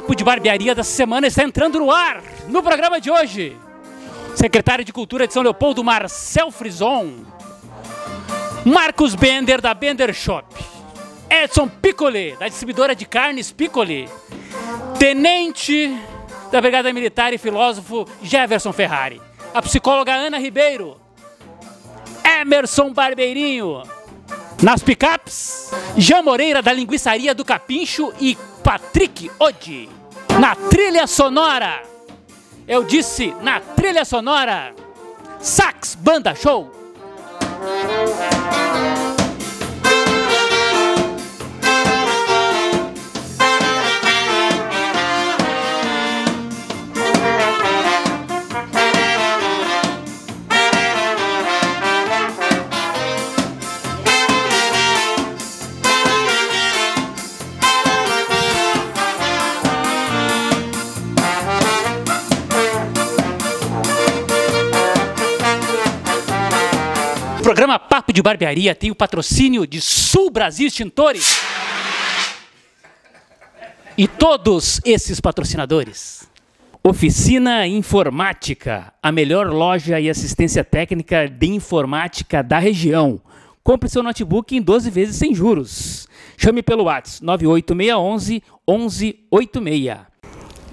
Papo de Barbearia da semana está entrando no ar, no programa de hoje. Secretário de Cultura de São Leopoldo, Marcel Frison. Marcos Bender, da Bender Shop. Edson Piccoli, da distribuidora de carnes Piccoli. Tenente da Brigada Militar e filósofo Jefferson Ferrari. A psicóloga Ana Ribeiro. Emerson Barbeirinho. Nas picapes, Jean Moreira da Linguiçaria do Capincho e Patrick Odi na trilha sonora. Eu disse na trilha sonora. Sax Banda Show. programa Papo de Barbearia tem o patrocínio de Sul Brasil Extintores. E todos esses patrocinadores. Oficina Informática, a melhor loja e assistência técnica de informática da região. Compre seu notebook em 12 vezes sem juros. Chame pelo WhatsApp 98611 1186.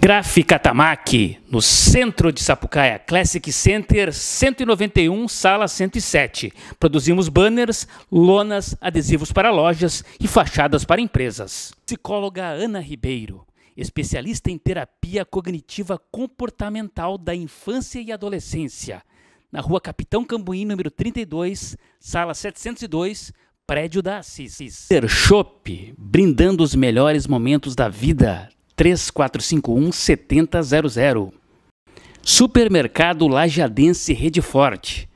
Gráfica Tamaki, no centro de Sapucaia, Classic Center 191, sala 107. Produzimos banners, lonas, adesivos para lojas e fachadas para empresas. Psicóloga Ana Ribeiro, especialista em terapia cognitiva comportamental da infância e adolescência, na rua Capitão Cambuim, número 32, sala 702, prédio da Assis. Ter Shop, brindando os melhores momentos da vida. 3451 7000. Supermercado Lajadense Rede Forte.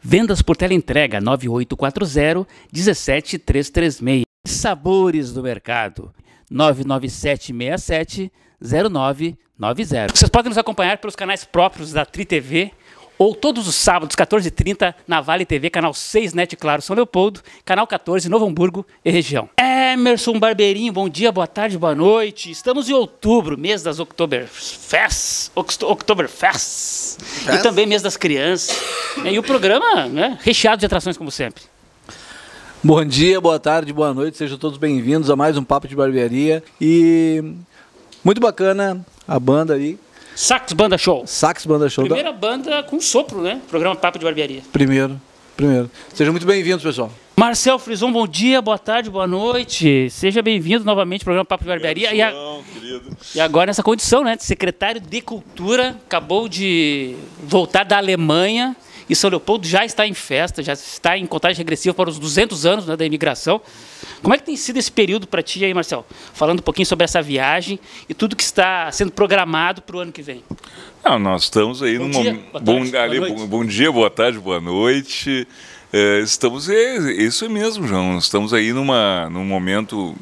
Vendas por teleentrega 9840 17336. Sabores do mercado 99767 0990. Vocês podem nos acompanhar pelos canais próprios da Tri TV ou todos os sábados, 14h30, na Vale TV, canal 6 Net Claro São Leopoldo, canal 14 Novo Hamburgo e região. Emerson Barbeirinho, bom dia, boa tarde, boa noite. Estamos em outubro, mês das Oktoberfest, Oktoberfest e também mês das crianças. e o programa né, recheado de atrações, como sempre. Bom dia, boa tarde, boa noite, sejam todos bem-vindos a mais um Papo de Barbearia. E muito bacana a banda aí, Sax Banda Show. Sax Banda Show. Primeira da... banda com sopro, né? Programa Papo de Barbearia. Primeiro, primeiro. Sejam muito bem-vindos, pessoal. Marcel Frison, bom dia, boa tarde, boa noite. Seja bem-vindo novamente ao programa Papo de Barbearia. Obrigadão, e, a... querido. e agora nessa condição, né? De secretário de Cultura, acabou de voltar da Alemanha e São Leopoldo já está em festa, já está em contagem regressiva para os 200 anos né, da imigração. Como é que tem sido esse período para ti aí, Marcel? Falando um pouquinho sobre essa viagem e tudo que está sendo programado para o ano que vem. Não, nós estamos aí bom num dia, Bom, ali, bom, bom, dia, boa tarde, boa noite. É, estamos, é, isso é mesmo, João. Estamos aí numa, num momento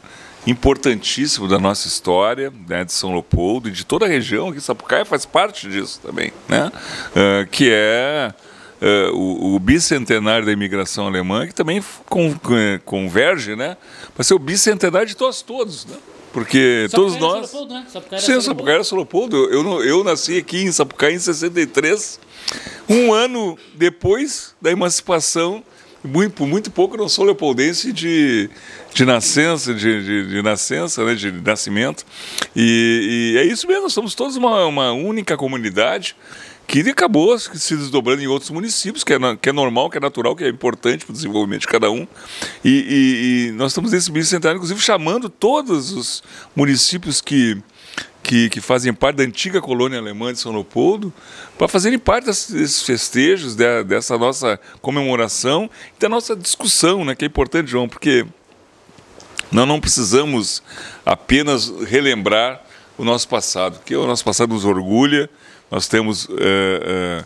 importantíssimo da nossa história né, de São Leopoldo e de toda a região que Sapucaia faz parte disso também, né? Uh, que é uh, o, o, bicentenário da imigração alemã, que também con, eh, converge, né? Para ser o bicentenário de todos, todos, né? Porque Sapucaia todos nós. Solopoldo, né? Sapucaia Sim, Sapucaia era Solopoldo. Eu, eu, nasci aqui em Sapucaí em 63, um ano depois da emancipação muito, muito pouco não sou leopoldense de, de nascença, de, de, de nascença, né, de nascimento. E, e, é isso mesmo, somos todos uma, uma única comunidade que acabou se desdobrando em outros municípios, que é, que é normal, que é natural, que é importante para o desenvolvimento de cada um. E, e, e nós estamos nesse bicentenário, inclusive, chamando todos os municípios que, que, que, fazem parte da antiga colônia alemã de São Leopoldo, para fazerem parte desses festejos, de, dessa nossa comemoração e da nossa discussão, né, que é importante, João, porque nós não precisamos apenas relembrar o nosso passado, que o nosso passado nos orgulha, nós temos é,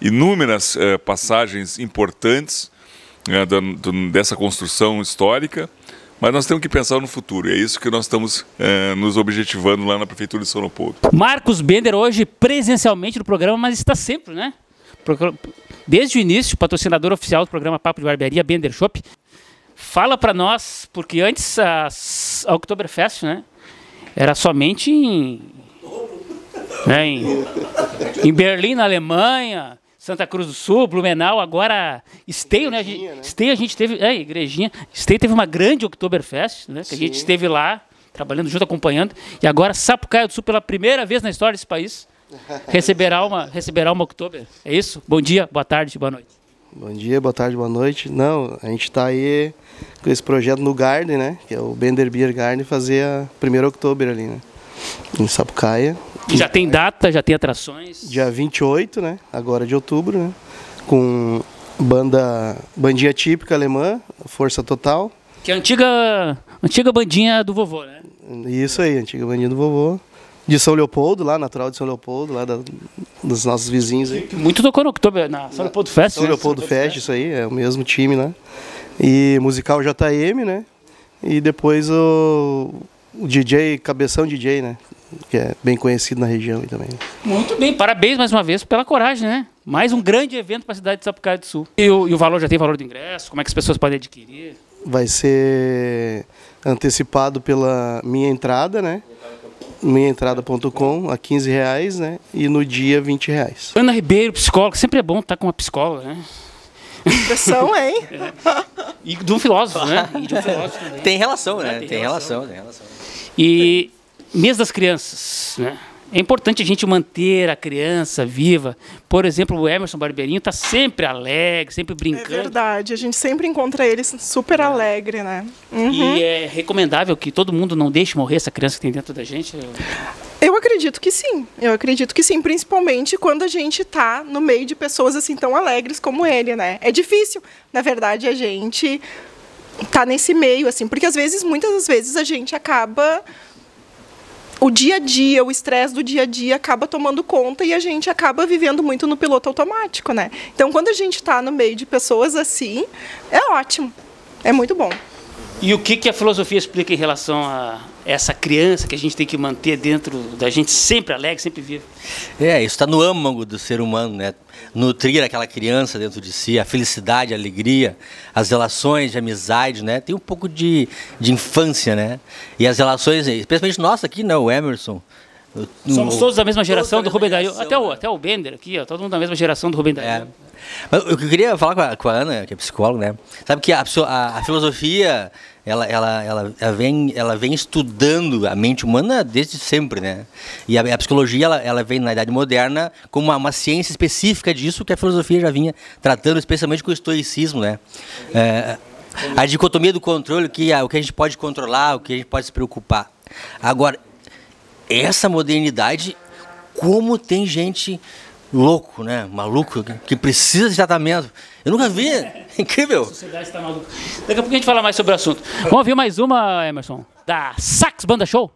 inúmeras eh, passagens importantes né, da, do, dessa construção histórica, mas nós temos que pensar no futuro, e é isso que nós estamos é, nos objetivando lá na Prefeitura de São Marcos Bender, hoje presencialmente no programa, mas está sempre, né? Desde o início, patrocinador oficial do programa Papo de Barbearia, Bender Shop. Fala para nós, porque antes a, a Oktoberfest, né? Era somente em né, em, em Berlim, na Alemanha, Santa Cruz do Sul, Blumenau, agora Esteio, né? né? Esteio a gente teve, é, igrejinha. Esteio teve uma grande Oktoberfest, né? Que a gente esteve lá, trabalhando junto, acompanhando. E agora Sapucaia do Sul, pela primeira vez na história desse país, receberá uma, receberá uma Oktober. É isso? Bom dia, boa tarde, boa noite. Bom dia, boa tarde, boa noite. Não, a gente está aí com esse projeto no Garden, né? Que é o Bender Beer Garden, fazer a primeira Oktober ali, né? Em Sapucaia. E já tem data, já tem atrações? Dia 28, né? Agora de outubro, né? Com banda bandinha típica alemã, Força Total. Que é a antiga, antiga bandinha do vovô, né? Isso aí, antiga bandinha do vovô. De São Leopoldo, lá, natural de São Leopoldo, lá da, dos nossos vizinhos aí. Muito tocou no, na São Leopoldo Fest, São né? Leopoldo, São Leopoldo Fest, Fest, isso aí, é o mesmo time Né? E musical JM, né? E depois o, o DJ, Cabeção DJ, né? que é bem conhecido na região também. Muito bem, parabéns mais uma vez pela coragem, né? Mais um grande evento para a cidade de Sapucaia do Sul. E o, e o valor já tem valor do ingresso? Como é que as pessoas podem adquirir? Vai ser antecipado pela minha entrada, né? minhaentrada.com a 15 reais, né? E no dia 20 reais. Ana Ribeiro, psicóloga, sempre é bom estar tá com uma psicóloga, né? Impressão, hein? É. E de um filósofo, né? Um filósofo, Tem relação, né? Ah, tem, tem relação, relação, tem relação. E Mês das crianças, né? É importante a gente manter a criança viva. Por exemplo, o Emerson Barbeirinho está sempre alegre, sempre é brincando. É verdade, a gente sempre encontra ele super né? alegre, né? Uhum. E é recomendável que todo mundo não deixe morrer essa criança que tem dentro da gente? Eu acredito que sim, eu acredito que sim, principalmente quando a gente está no meio de pessoas assim tão alegres como ele, né? É difícil, na verdade, a gente tá nesse meio, assim, porque às vezes, muitas das vezes, a gente acaba o dia a dia, o estresse do dia a dia acaba tomando conta e a gente acaba vivendo muito no piloto automático, né? Então, quando a gente está no meio de pessoas assim, é ótimo, é muito bom. E o que, que a filosofia explica em relação a, essa criança que a gente tem que manter dentro da gente sempre alegre, sempre viva. É, isso está no âmago do ser humano, né? Nutrir aquela criança dentro de si, a felicidade, a alegria, as relações de amizade, né? Tem um pouco de, de infância, né? E as relações, especialmente nossa aqui, né? O Emerson, Somos o, todos da mesma geração do Rubem Dario. Até o, né? até o Bender aqui, ó, todo mundo da mesma geração do Rubem é. Dario. É. Eu, eu queria falar com a, com a, Ana, que é psicóloga, né? Sabe que a, a, a filosofia ela, ela, ela, ela, vem, ela vem estudando a mente humana desde sempre, né? E a, a psicologia, ela, ela vem na Idade Moderna como uma, uma, ciência específica disso que a filosofia já vinha tratando, especialmente com o estoicismo, né? É, a dicotomia do controle, que é o que a gente pode controlar, o que a gente pode se preocupar. Agora, essa modernidade, como tem gente louco, né? Maluco, que precisa de tratamento. Eu nunca vi. incrível. A sociedade está maluca. Daqui a pouco a gente fala mais sobre o assunto. Vamos ouvir mais uma, Emerson. Da Sax Banda Show.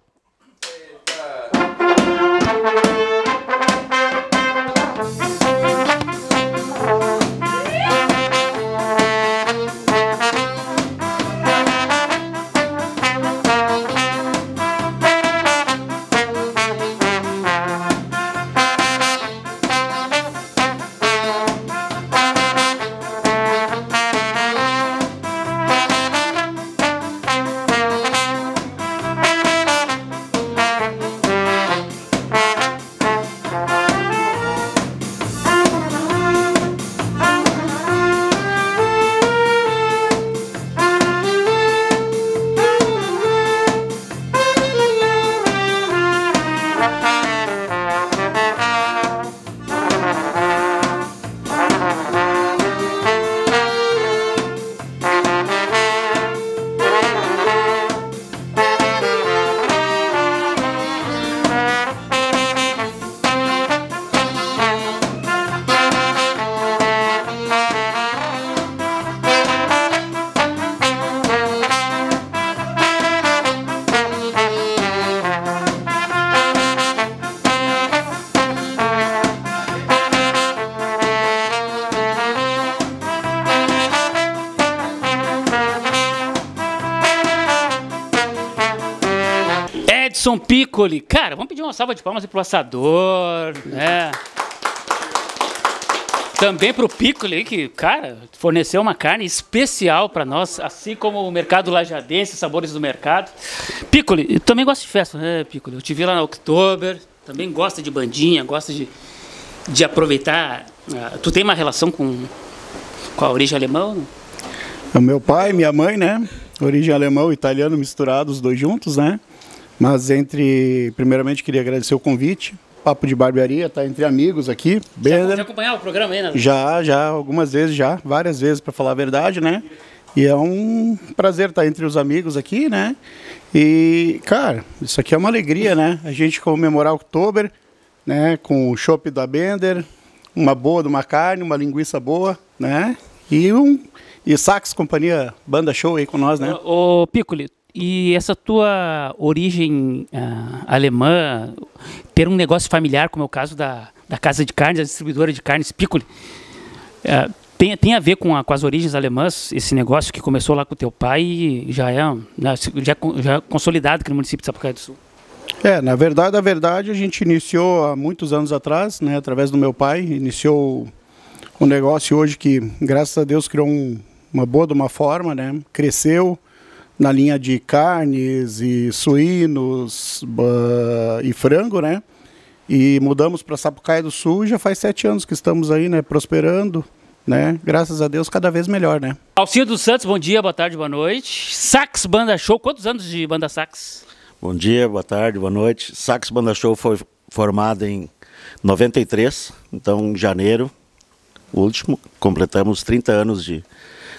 Edson Piccoli. Cara, vamos pedir uma salva de palmas para o assador, né? Também para o Piccoli, que, cara, forneceu uma carne especial para nós, assim como o mercado lajadense, sabores do mercado. Piccoli, eu também gosto de festa, né, Piccoli? Eu te vi lá na Oktober, também gosta de bandinha, gosta de, de aproveitar. Uh, tu tem uma relação com, com a origem alemã? É o meu pai, minha mãe, né? Origem alemão e italiano misturados, os dois juntos, né? Mas entre, primeiramente queria agradecer o convite. Papo de barbearia, tá entre amigos aqui. Bem, já acompanhar o programa aí, né? Já, já, algumas vezes já, várias vezes para falar a verdade, né? E é um prazer estar tá entre os amigos aqui, né? E, cara, isso aqui é uma alegria, né? A gente comemorar outubro, né? Com o chopp da Bender, uma boa de uma carne, uma linguiça boa, né? E um e Sax Companhia Banda Show aí com nós, né? Ô, ô Piccoli, e essa tua origem uh, alemã, ter um negócio familiar, como é o caso da, da casa de carnes, a distribuidora de carnes Piccoli, uh, tem, tem a ver com, a, com, as origens alemãs, esse negócio que começou lá com o teu pai e já é, né, já, é já é consolidado aqui no município de Sapucaia do Sul? É, na verdade, a verdade, a gente iniciou há muitos anos atrás, né, através do meu pai, iniciou um negócio hoje que, graças a Deus, criou um, uma boa de uma forma, né, cresceu, na linha de carnes e suínos uh, e frango, né? E mudamos para Sapucaia do Sul já faz sete anos que estamos aí, né? Prosperando, né? Graças a Deus, cada vez melhor, né? Alcino dos Santos, bom dia, boa tarde, boa noite. Sax Banda Show, quantos anos de Banda Sax? Bom dia, boa tarde, boa noite. Sax Banda Show foi formado em 93, então em janeiro último, completamos 30 anos de,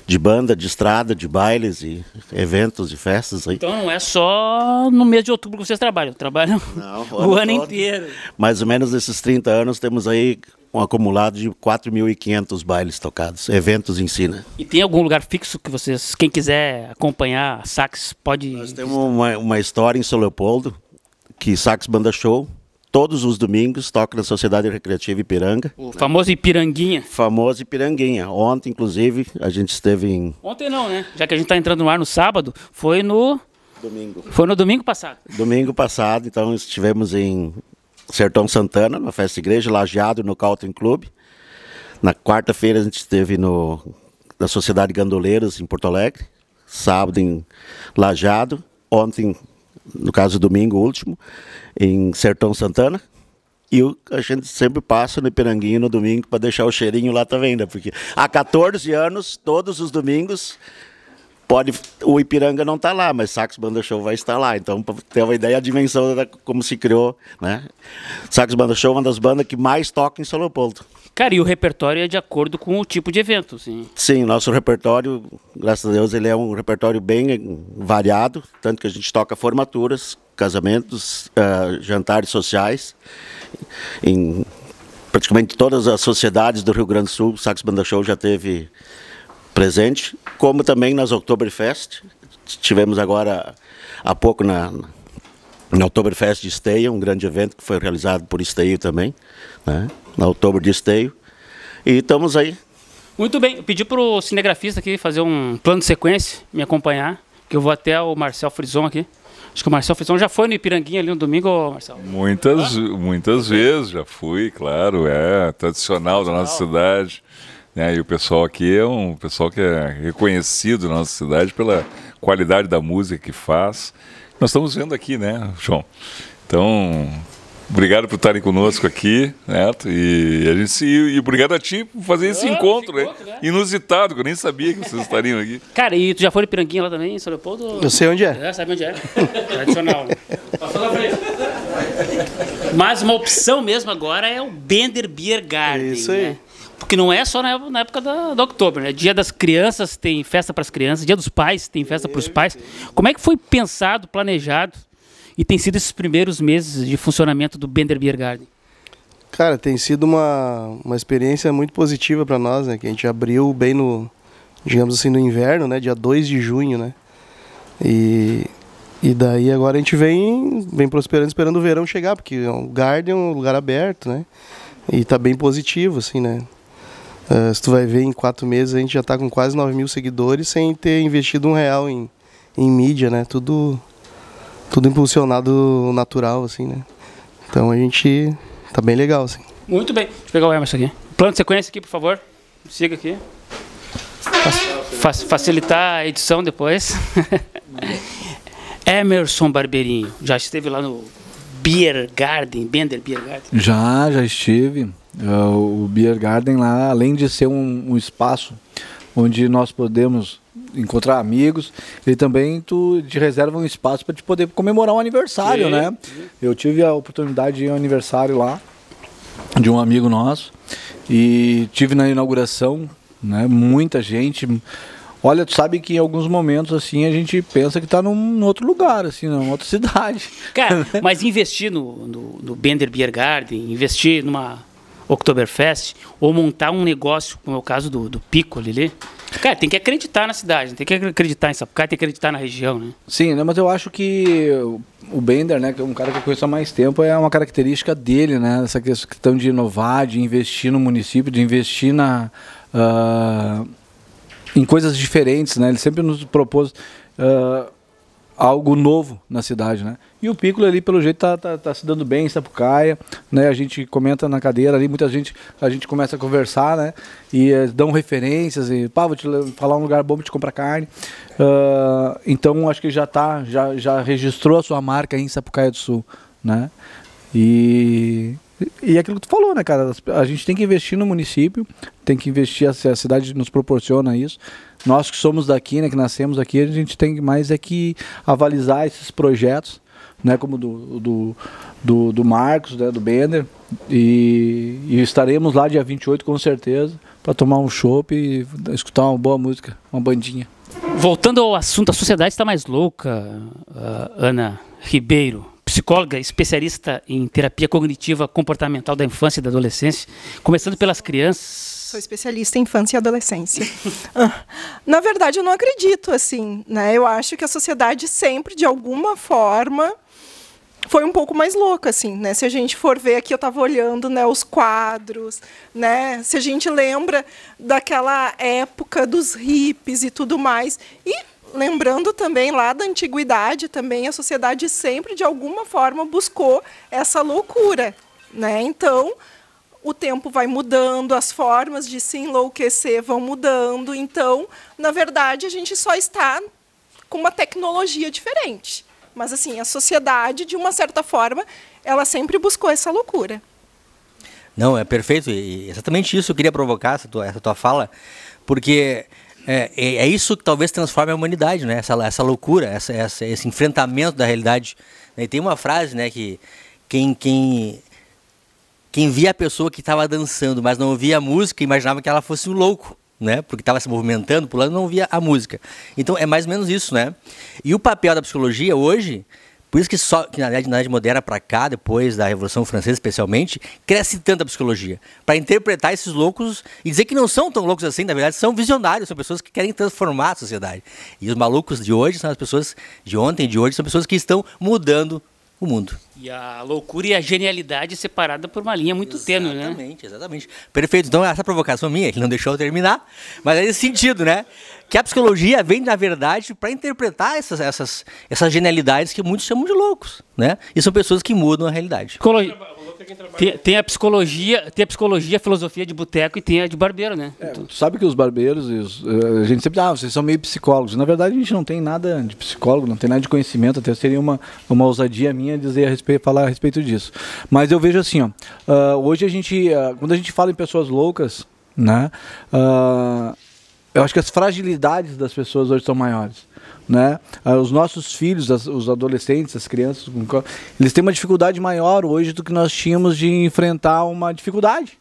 de banda, de estrada, de bailes e eventos e festas aí. Então não é só no mês de outubro que vocês trabalham, trabalham não, o ano, ano inteiro. Mais ou menos nesses 30 anos temos aí um acumulado de 4.500 bailes tocados, eventos em si, né? E tem algum lugar fixo que vocês, quem quiser acompanhar Sax, pode... Nós temos uma, uma história em São Leopoldo, que Sax Banda Show, todos os domingos, toca na Sociedade Recreativa Ipiranga. O famoso Ipiranguinha. Famoso Ipiranguinha. Ontem, inclusive, a gente esteve em. Ontem não, né? Já que a gente está entrando no ar no sábado, foi no. Domingo. Foi no domingo passado. Domingo passado, então estivemos em Sertão Santana, na festa igreja, lajeado no Calton Club. Na quarta-feira a gente esteve no, na Sociedade Gandoleiras, em Porto Alegre. Sábado em Lajado. Ontem, no caso domingo último, em Sertão Santana. E a gente sempre passa no Ipiranguinho no domingo para deixar o cheirinho lá também, né? Porque há 14 anos, todos os domingos, pode o Ipiranga não está lá, mas Sax Banda Show vai estar lá. Então, para ter uma ideia a dimensão da, como se criou, né? Sax Banda Show é uma das bandas que mais toca em São Leopoldo. Cara, e o repertório é de acordo com o tipo de evento, sim? Sim, nosso repertório, graças a Deus, ele é um repertório bem variado, tanto que a gente toca formaturas, casamentos, uh, jantares sociais, em praticamente todas as sociedades do Rio Grande do Sul, o Sax Banda Show já teve presente, como também nas Oktoberfest. Tivemos agora há pouco na, na Oktoberfest de Esteio, um grande evento que foi realizado por Esteio também, né? na Outubro de Esteio. E estamos aí. Muito bem, eu pedi para o cinegrafista aqui fazer um plano de sequência, me acompanhar, que eu vou até o Marcel Frison aqui. Acho que o Marcel Frison já foi no Ipiranguinha ali no domingo, Marcel? Muitas, ah? muitas vezes já fui, claro, é tradicional, tradicional. da nossa cidade. Né? E o pessoal aqui é um pessoal que é reconhecido na nossa cidade pela qualidade da música que faz. Nós estamos vendo aqui, né, João? Então, Obrigado por estarem conosco aqui, Neto. E, a gente, e, obrigado a ti por fazer esse oh, encontro, encontro né? inusitado, que eu nem sabia que vocês estariam aqui. Cara, e tu já foi de Piranguinha lá também, em São Leopoldo? Eu sei onde é. Já é, sabe onde é. Tradicional. Né? Passou na frente. Mas uma opção mesmo agora é o Bender Beer Garden. Isso aí. Né? Porque não é só na, na época da, do outubro, né? Dia das crianças tem festa para as crianças, dia dos pais tem festa para os pais. Como é que foi pensado, planejado e tem sido esses primeiros meses de funcionamento do Bender Beer Garden? Cara, tem sido uma, uma experiência muito positiva para nós, né? Que a gente abriu bem no, digamos assim, no inverno, né? Dia 2 de junho, né? E, e daí agora a gente vem, vem prosperando, esperando o verão chegar, porque o Garden é um lugar aberto, né? E tá bem positivo, assim, né? Ah, se tu vai ver, em quatro meses a gente já está com quase 9 mil seguidores sem ter investido um real em, em mídia, né? Tudo, tudo impulsionado natural, assim, né? Então a gente tá bem legal, assim. Muito bem. Deixa eu pegar o Emerson aqui. Plano de sequência aqui, por favor. Siga aqui. facilitar a edição depois. Emerson Barbeirinho. Já esteve lá no Beer Garden, Bender Beer Garden? Já, já estive. Uh, o Beer Garden lá, além de ser um, um, espaço onde nós podemos encontrar amigos, ele também tu te reserva um espaço para te poder comemorar um aniversário, sim, né? Eu tive a oportunidade de ir ao aniversário lá de um amigo nosso e tive na inauguração, né? Muita gente. Olha, tu sabe que em alguns momentos, assim, a gente pensa que está num outro lugar, assim, numa outra cidade. Cara, mas investir no, no, no Bender Beer Garden, investir numa Oktoberfest, ou montar um negócio, como é o caso do, do Pico ali, Cara, tem que acreditar na cidade, tem que acreditar em Sapucaí, tem que acreditar na região, né? Sim, né, mas eu acho que o Bender, né, que é um cara que eu conheço há mais tempo, é uma característica dele, né? Essa questão de inovar, de investir no município, de investir na... Uh, em coisas diferentes, né? Ele sempre nos propôs... Uh, algo novo na cidade, né? E o Piccolo ali, pelo jeito, tá, tá, tá, se dando bem em Sapucaia, né? A gente comenta na cadeira ali, muita gente, a gente começa a conversar, né? E é, dão referências e, pá, vou te falar um lugar bom pra te comprar carne. Uh, então, acho que já tá, já, já registrou a sua marca aí em Sapucaia do Sul, né? E e é aquilo que tu falou, né, cara? A gente tem que investir no município, tem que investir, a cidade nos proporciona isso. Nós que somos daqui, né, que nascemos aqui, a gente tem mais é que avalizar esses projetos, né, como do, do, do, do Marcos, né, do Bender. E, e, estaremos lá dia 28 com certeza, para tomar um chopp e escutar uma boa música, uma bandinha. Voltando ao assunto, a sociedade está mais louca, uh, Ana Ribeiro psicóloga especialista em terapia cognitiva comportamental da infância e da adolescência, começando pelas crianças. Sou especialista em infância e adolescência. Ah, na verdade, eu não acredito assim, né? Eu acho que a sociedade sempre, de alguma forma, foi um pouco mais louca, assim, né? Se a gente for ver aqui, eu estava olhando, né, os quadros, né? Se a gente lembra daquela época dos hippies e tudo mais, e lembrando também lá da antiguidade, também a sociedade sempre de alguma forma buscou essa loucura, né? Então, o tempo vai mudando, as formas de se enlouquecer vão mudando. Então, na verdade, a gente só está com uma tecnologia diferente. Mas assim, a sociedade, de uma certa forma, ela sempre buscou essa loucura. Não, é perfeito. E exatamente isso eu queria provocar essa tua, essa tua fala, porque é, é, é isso que talvez transforme a humanidade, né? Essa, essa loucura, essa, essa esse enfrentamento da realidade. Né? E tem uma frase, né, que quem, quem, quem via a pessoa que estava dançando, mas não via a música, imaginava que ela fosse um louco, né? Porque estava se movimentando, pulando, não via a música. Então é mais ou menos isso, né? E o papel da psicologia hoje por isso que só que na idade, na idade moderna para cá, depois da Revolução Francesa especialmente, cresce tanto a psicologia para interpretar esses loucos e dizer que não são tão loucos assim, na verdade são visionários, são pessoas que querem transformar a sociedade. E os malucos de hoje são as pessoas de ontem, de hoje, são pessoas que estão mudando o mundo. E a loucura e a genialidade separada por uma linha muito exatamente, tênue, né? Exatamente, exatamente. Perfeito. Então, essa provocação minha, ele não deixou eu terminar, mas é nesse sentido, né? Que a psicologia vem, na verdade, para interpretar essas, essas, essas genialidades que muitos chamam de loucos, né? E são pessoas que mudam a realidade. Psicologia. Tem, tem, a psicologia, tem a psicologia, a filosofia de boteco e tem a de barbeiro, né? É, então... Tu sabe que os barbeiros, os, eh, a gente sempre ah, vocês são meio psicólogos. Na verdade, a gente não tem nada de psicólogo, não tem nada de conhecimento, até seria uma, uma ousadia minha dizer a respeito, falar a respeito disso. Mas eu vejo assim, ó, uh, hoje a gente, uh, quando a gente fala em pessoas loucas, né, uh, eu acho que as fragilidades das pessoas hoje são maiores né? Ah, os nossos filhos, os adolescentes, as crianças, eles têm uma dificuldade maior hoje do que nós tínhamos de enfrentar uma dificuldade.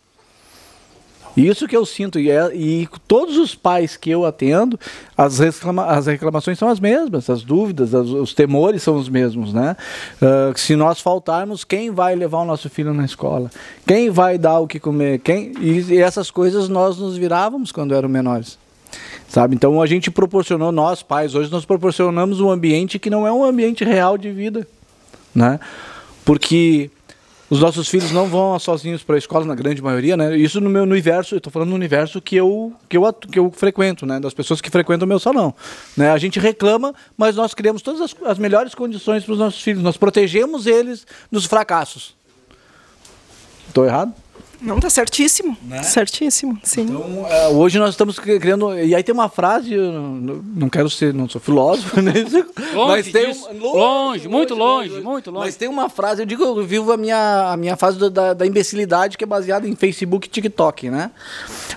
Isso que eu sinto, e, é, e todos os pais que eu atendo, as, reclama as reclamações são as mesmas, as dúvidas, as, os temores são os mesmos, né? Uh, se nós faltarmos, quem vai levar o nosso filho na escola? Quem vai dar o que comer? Quem? E, e essas coisas nós nos virávamos quando eram menores. Sabe? Então a gente proporcionou, nós pais, hoje nós proporcionamos um ambiente que não é um ambiente real de vida. Né? Porque os nossos filhos não vão sozinhos para a escola, na grande maioria, né? Isso no meu universo, eu estou falando no universo que eu, que, eu, que eu frequento, né? Das pessoas que frequentam o meu salão. Né? A gente reclama, mas nós criamos todas as, as melhores condições para os nossos filhos. Nós protegemos eles dos fracassos. Estou errado? Não, tá certíssimo. Né? Certíssimo, sim. Então, é, hoje nós estamos criando. E aí tem uma frase, não, não quero ser, não sou filósofo, né? mas tem disso, um, longe, longe, muito longe, longe, muito longe. Mas tem uma frase, eu digo, eu vivo a minha, a minha fase da, da imbecilidade que é baseada em Facebook e TikTok, né?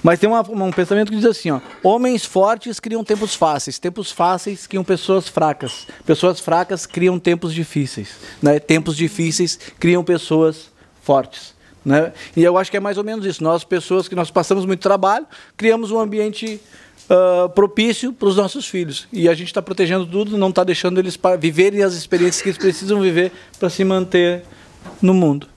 Mas tem uma, um pensamento que diz assim: ó, homens fortes criam tempos fáceis, tempos fáceis criam pessoas fracas, pessoas fracas criam tempos difíceis, né? Tempos difíceis criam pessoas fortes. Né? E eu acho que é mais ou menos isso. Nós, pessoas que nós passamos muito trabalho, criamos um ambiente uh, propício para os nossos filhos. E a gente está protegendo tudo, não está deixando eles viverem as experiências que eles precisam viver para se manter no mundo.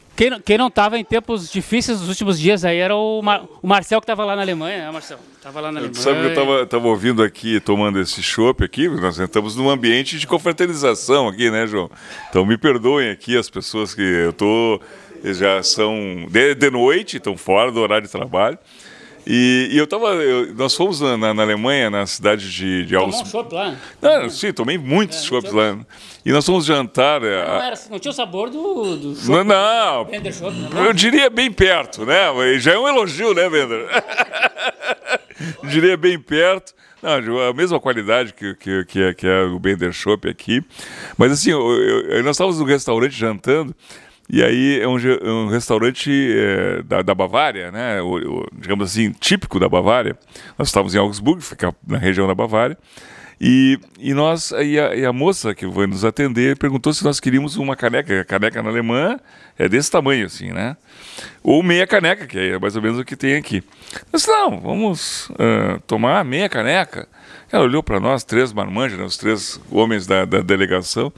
Quem, não estava em tempos difíceis nos últimos dias aí era o, Mar, o Marcel que estava lá na Alemanha, né, Marcel? estava lá na Alemanha. Sabe que eu estava ouvindo aqui, tomando esse chopp aqui, nós estamos num ambiente de confraternização aqui, né, João? Então me perdoem aqui as pessoas que eu estou... Tô eles já são de, de noite, estão fora do horário de trabalho. E, e eu estava, nós fomos na, na, na, Alemanha, na cidade de, de Augsburgo. Tomou um lá? Não, sim, tomei muitos é, lá. E nós fomos jantar. É, não, era, assim, não tinha o sabor do, do Não, não. não. Eu diria bem perto, né? Já é um elogio, né, Bender? eu diria bem perto. Não, a mesma qualidade que, que, que, é, que é o Bender Shop aqui. Mas assim, eu, eu, nós estávamos no restaurante jantando, e aí é um, é um restaurante é, da, da, Bavária, né? O, o, digamos assim, típico da Bavária. Nós estávamos em Augsburg, fica na região da Bavária. E, e nós e a, e a, moça que vai nos atender perguntou se nós queríamos uma caneca. A caneca na alemã é desse tamanho, assim, né? Ou meia caneca, que é mais ou menos o que tem aqui. Nós não, vamos uh, tomar meia caneca. Ela olhou para nós, três marmanjos, né, os três homens da, da delegação.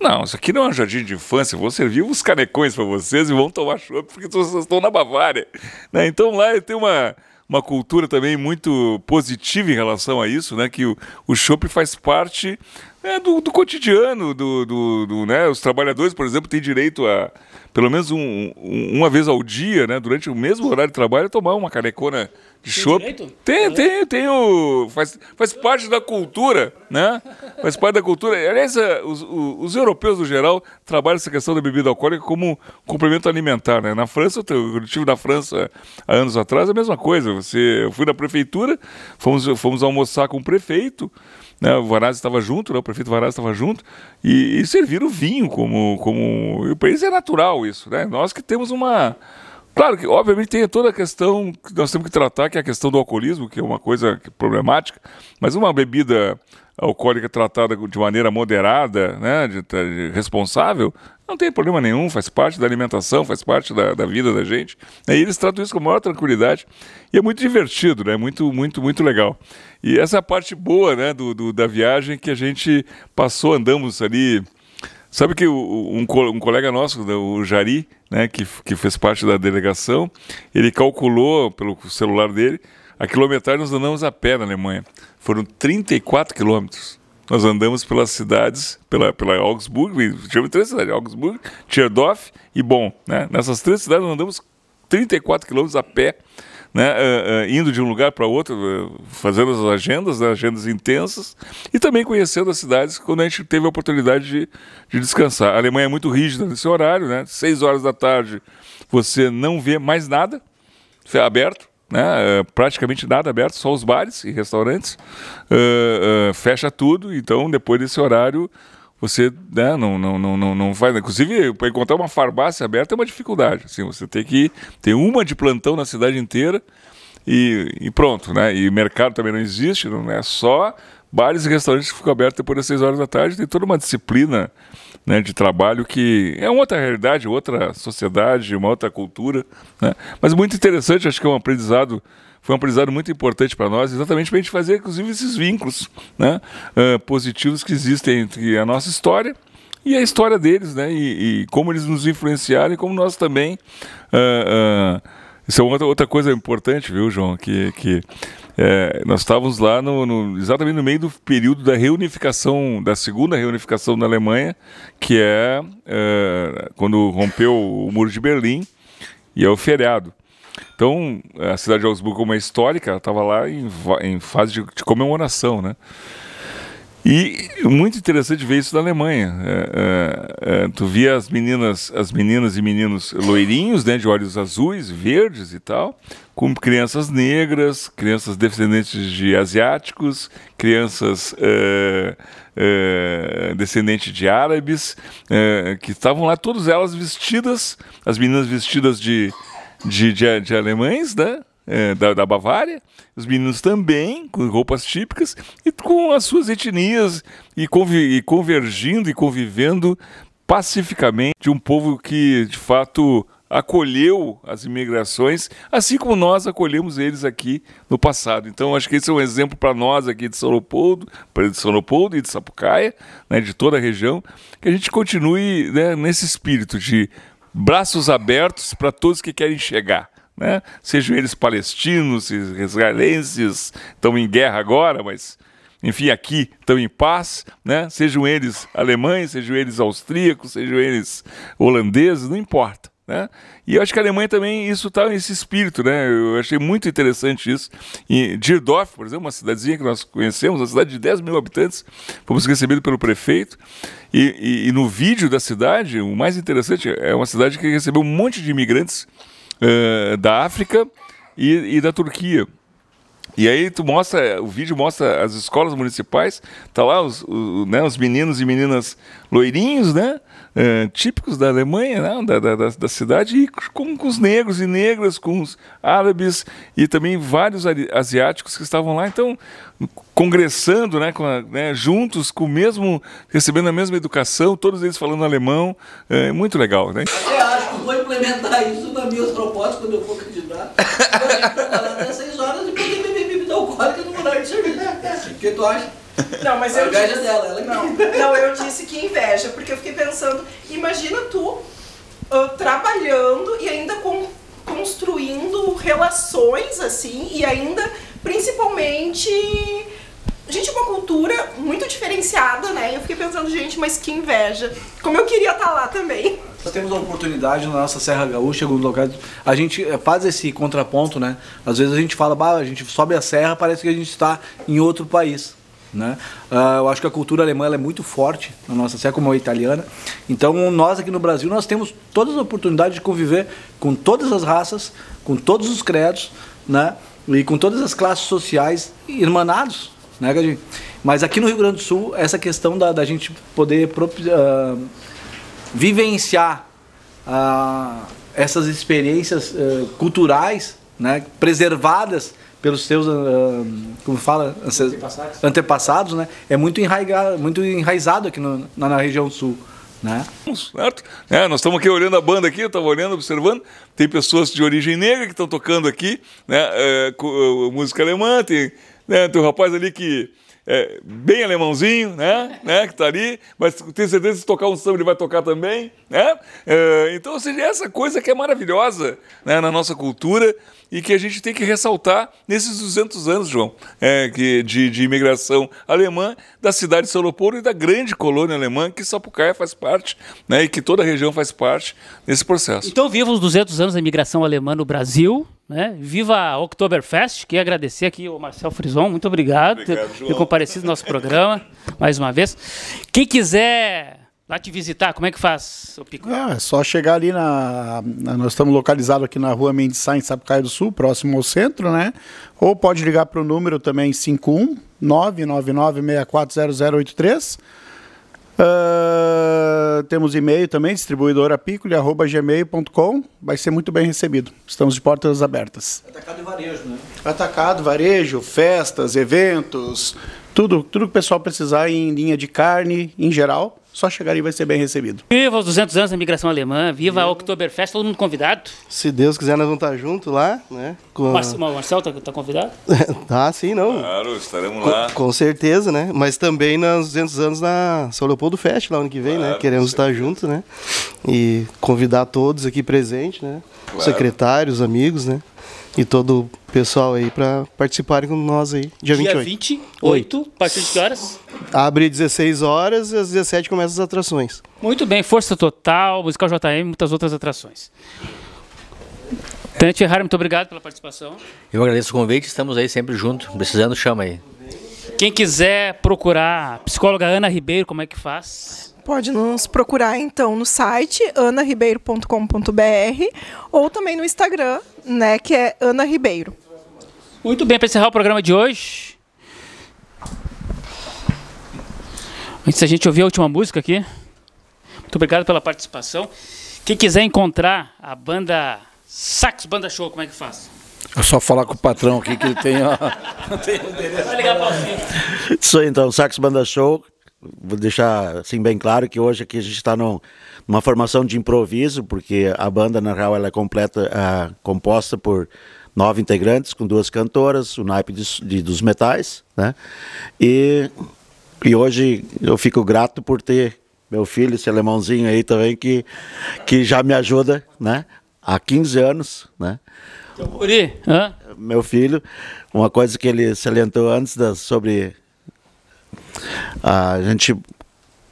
Não, isso aqui não é um jardim de infância. vou servir uns canecões para vocês e vão tomar chopp porque vocês estão na Bavária. Né? Então lá tem uma, uma cultura também muito positiva em relação a isso, né? Que o, o chopp faz parte né, do, do, cotidiano, do, do, do né? Os trabalhadores, por exemplo, têm direito a pelo menos um, um, uma vez ao dia, né? Durante o mesmo horário de trabalho, tomar uma canecona de chopp. Tem, tem, é? tem, tem o, faz, faz parte da cultura, né? Faz parte da cultura. Aliás, é, os, os, europeus, no geral, trabalham essa questão da bebida alcoólica como complemento alimentar, né? Na França, eu estive na França há anos atrás, a mesma coisa. Você, eu fui na prefeitura, fomos, fomos almoçar com o prefeito, né, o Varaz estava junto, né, o prefeito Varaz estava junto, e, e serviram vinho como, como... O país é natural, isso, né? Nós que temos uma. Claro que, obviamente, tem toda a questão que nós temos que tratar, que é a questão do alcoolismo, que é uma coisa é problemática, mas uma bebida alcoólica tratada de maneira moderada, né, de, de responsável, não tem problema nenhum, faz parte da alimentação, faz parte da, da vida da gente. Né? E eles tratam isso com a maior tranquilidade. E é muito divertido, né? Muito, muito, muito legal. E essa é a parte boa né, do, do da viagem que a gente passou, andamos ali Sabe que um, um, colega nosso, né, o Jari, né, que, que fez parte da delegação, ele calculou pelo celular dele a quilometragem nós andamos a pé na Alemanha. Foram 34 quilômetros. Nós andamos pelas cidades, pela, pela Augsburgo, tivemos três cidades, Augsburg Tcherdorf e Bonn. Né? Nessas três cidades nós andamos 34 quilômetros a pé né, uh, uh, indo de um lugar para outro, uh, fazendo as agendas, né, agendas intensas, e também conhecendo as cidades quando a gente teve a oportunidade de, de descansar. A Alemanha é muito rígida nesse horário, né, Seis horas da tarde você não vê mais nada, é aberto, né? praticamente nada aberto, só os bares e restaurantes. Uh, uh, fecha tudo, então depois desse horário você né, não, não, não, não, não faz. Inclusive, para encontrar uma farmácia aberta é uma dificuldade. Assim, você tem que ter uma de plantão na cidade inteira e, e, pronto. Né? E mercado também não existe, não é só bares e restaurantes que ficam abertos depois das 6 horas da tarde. Tem toda uma disciplina né, de trabalho que é uma outra realidade, outra sociedade, uma outra cultura. Né? Mas muito interessante, acho que é um aprendizado foi um aprendizado muito importante para nós, exatamente para a gente fazer, inclusive, esses vínculos né, uh, positivos que existem entre a nossa história e a história deles, né, e, e como eles nos influenciaram e como nós também. Uh, uh, isso é outra, outra coisa importante, viu, João? Que, que é, nós estávamos lá no, no, exatamente no meio do período da reunificação, da segunda reunificação da Alemanha, que é, é quando rompeu o muro de Berlim, e é o feriado. Então, a cidade de Augsburgo, como é histórica, ela estava lá em, em fase de, de, comemoração, né? E muito interessante ver isso na Alemanha. É, é, é, tu via as meninas, as meninas e meninos loirinhos, né, de olhos azuis, verdes e tal, com crianças negras, crianças descendentes de asiáticos, crianças é, é, descendentes de árabes, é, que estavam lá, todas elas vestidas, as meninas vestidas de de, de, de alemães, né? É, da, da, Bavária, os meninos também, com roupas típicas, e com as suas etnias, e, convi e convergindo e convivendo pacificamente de um povo que, de fato, acolheu as imigrações, assim como nós acolhemos eles aqui no passado. Então, acho que esse é um exemplo para nós aqui de São Leopoldo, para de São Leopoldo e de Sapucaia, né, de toda a região, que a gente continue né, nesse espírito de braços abertos para todos que querem chegar. Né? Sejam eles palestinos, israelenses, estão em guerra agora, mas enfim, aqui estão em paz, né? Sejam eles alemães, sejam eles austríacos, sejam eles holandeses, não importa. Né? E eu acho que a Alemanha também isso está nesse espírito, né? Eu achei muito interessante isso. Em Dierdorf, por exemplo, uma cidadezinha que nós conhecemos, uma cidade de 10 mil habitantes, fomos recebidos pelo prefeito. E, e, e no vídeo da cidade, o mais interessante é uma cidade que recebeu um monte de imigrantes uh, da África e, e da Turquia. E aí tu mostra, o vídeo mostra as escolas municipais, tá lá os, os, né, os meninos e meninas loirinhos, né? É, típicos da Alemanha, né? da, da, da, da, cidade, e com, com, os negros e negras, com os árabes e também vários asiáticos que estavam lá, então, congressando né, com a, né, juntos, com mesmo, recebendo a mesma educação, todos eles falando alemão, é muito legal. Né? Eu acho que vou implementar isso nas minhas propostas quando eu for candidato. Eu vou trabalhar até 6 horas e poder beber bebida alcoólica no horário de serviço. Porque tu acha não, mas a eu inveja é disse... dela, ela não. Não, eu disse que inveja, porque eu fiquei pensando, imagina tu uh, trabalhando e ainda com, construindo relações assim e ainda principalmente Gente, uma cultura muito diferenciada, né? Eu fiquei pensando, gente, mas que inveja. Como eu queria estar tá lá também. Nós temos a oportunidade na nossa Serra Gaúcha, alguns locais. A gente eh, faz esse contraponto, né? Às vezes a gente fala, bah, a gente sobe a serra, parece que a gente está em outro país. Né? Uh, eu acho que a cultura alemã é muito forte na nossa cena, como a italiana. Então, nós aqui no Brasil, nós temos todas as oportunidades de conviver com todas as raças, com todos os credos, né? e com todas as classes sociais irmanados. Né, Gadinho? Mas aqui no Rio Grande do Sul, essa questão da, da gente poder uh, vivenciar uh, essas experiências culturais né, preservadas pelos seus, uh, como fala, antepassados. antepassados, né? É muito enraizado, muito enraizado aqui no, na, na região sul. Né? Certo? É, nós estamos aqui olhando a banda aqui, eu estava olhando, observando. Tem pessoas de origem negra que estão tocando aqui, né? É, é música alemã, tem, né? tem um rapaz ali que é bem alemãozinho, né? né? Que está ali, mas tenho certeza que se tocar um samba ele vai tocar também, né? É, então, ou seja, essa coisa que é maravilhosa né? na nossa cultura e que a gente tem que ressaltar nesses 200 anos, João, é, que, de, de, imigração alemã da cidade de São Leopoldo e da grande colônia alemã que Sapucaia faz parte né, e que toda a região faz parte desse processo. Então, viva os 200 anos da imigração alemã no Brasil. Né? Viva a Oktoberfest, queria agradecer aqui o Marcel Frison, muito obrigado, obrigado por ter comparecido no nosso programa mais uma vez. Quem quiser Lá te visitar, como é que faz, Pico? Ah, é só chegar ali na, na Nós estamos localizados aqui na rua Mendes Sainz, Sapucaia do Sul, próximo ao centro, né? Ou pode ligar para o número também 51 999 Uh, temos e-mail também, distribuidora distribuidorapicole.gmail.com. Vai ser muito bem recebido. Estamos de portas abertas. Atacado e varejo, né? Atacado, varejo, festas, eventos, tudo, tudo que o pessoal precisar em linha de carne em geral só chegar e vai ser bem recebido. Viva os 200 anos da imigração alemã, viva a Oktoberfest, todo mundo convidado. Se Deus quiser, nós vamos estar juntos lá, né? Com... Marcelo, Marcelo tá, tá convidado? tá, sim, não. Claro, estaremos com, lá. Com, certeza, né? Mas também nos 200 anos na São Leopoldo Fest, lá ano que vem, né? claro, né? Queremos estar juntos, né? E convidar todos aqui presentes, né? Claro. Secretários, amigos, né? e todo o pessoal aí para participarem com nós aí, dia, dia 28. Dia 28, a partir de que horas? Abre 16 horas e às 17 começa as atrações. Muito bem, Força Total, Musical JM muitas outras atrações. Tante Errar, muito obrigado pela participação. Eu agradeço o convite, estamos aí sempre juntos, precisando, chama aí. Quem quiser procurar a psicóloga Ana Ribeiro, como é que faz? Pode nos procurar então no site anaribeiro.com.br ou também no Instagram, né, que é Ana Ribeiro. Muito bem, para encerrar o programa de hoje. Antes da gente ouvir a última música aqui. Muito obrigado pela participação. Quem quiser encontrar a banda Sax Banda Show, como é que faz? É só falar com o patrão aqui que ele tem, ó. tem Vai ligar Isso aí então, Sax Banda Show, vou deixar assim bem claro que hoje aqui a gente está numa formação de improviso, porque a banda, na real, ela é completa, é composta por nove integrantes, com duas cantoras, o naipe de, de, dos metais, né? E, e hoje eu fico grato por ter meu filho, esse alemãozinho aí também, que, que já me ajuda, né? Há 15 anos, né? Meu filho, uma coisa que ele salientou antes da, sobre a gente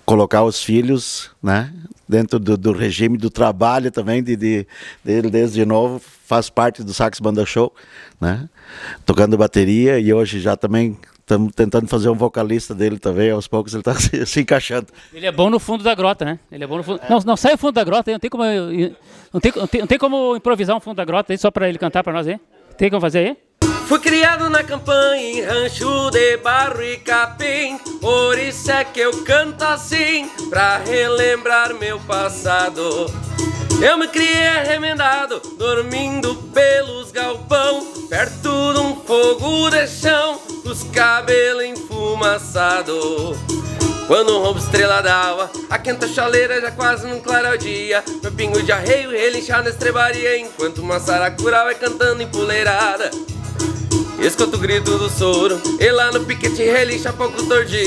colocar os filhos, né, dentro do, do regime do trabalho também de, de, de desde de novo faz parte do Sax Banda Show, né, tocando bateria e hoje já também estamos tentando fazer um vocalista dele também, aos poucos ele está se, se, encaixando. Ele é bom no fundo da grota, né? Ele é bom no fundo. É. Não, não sai o fundo da grota, não tem como não tem, não tem, não tem como improvisar um fundo da grota aí só para ele cantar para nós aí. Tem como fazer aí? Fui criado na campanha, em rancho de barro e capim Por isso é que eu canto assim, pra relembrar meu passado eu me criei arremendado, dormindo pelos galpão, perto de um fogo de chão, os cabelos enfumaçado. Quando o roubo estrela dava, a quenta chaleira já quase não clara o dia. Meu pingo de arreio relinchado na estrebaria, enquanto uma saracura vai cantando empoleirada. Escuta o grito do soro, e lá no piquete relincha pouco tordinho.